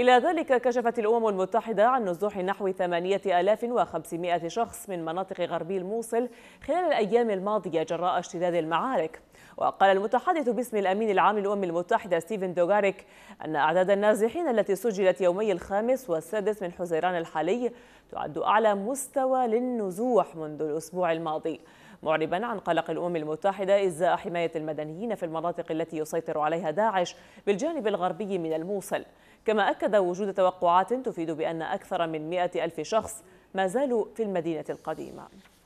إلى ذلك كشفت الأمم المتحدة عن نزوح نحو 8500 شخص من مناطق غربي الموصل خلال الأيام الماضية جراء اشتداد المعارك وقال المتحدث باسم الأمين العام للأمم المتحدة ستيفن دوغاريك أن أعداد النازحين التي سجلت يومي الخامس والسادس من حزيران الحالي تعد أعلى مستوى للنزوح منذ الأسبوع الماضي معربا عن قلق الأمم المتحدة إزاء حماية المدنيين في المناطق التي يسيطر عليها داعش بالجانب الغربي من الموصل كما أكد وجود توقعات تفيد بأن أكثر من 100 ألف شخص ما زالوا في المدينة القديمة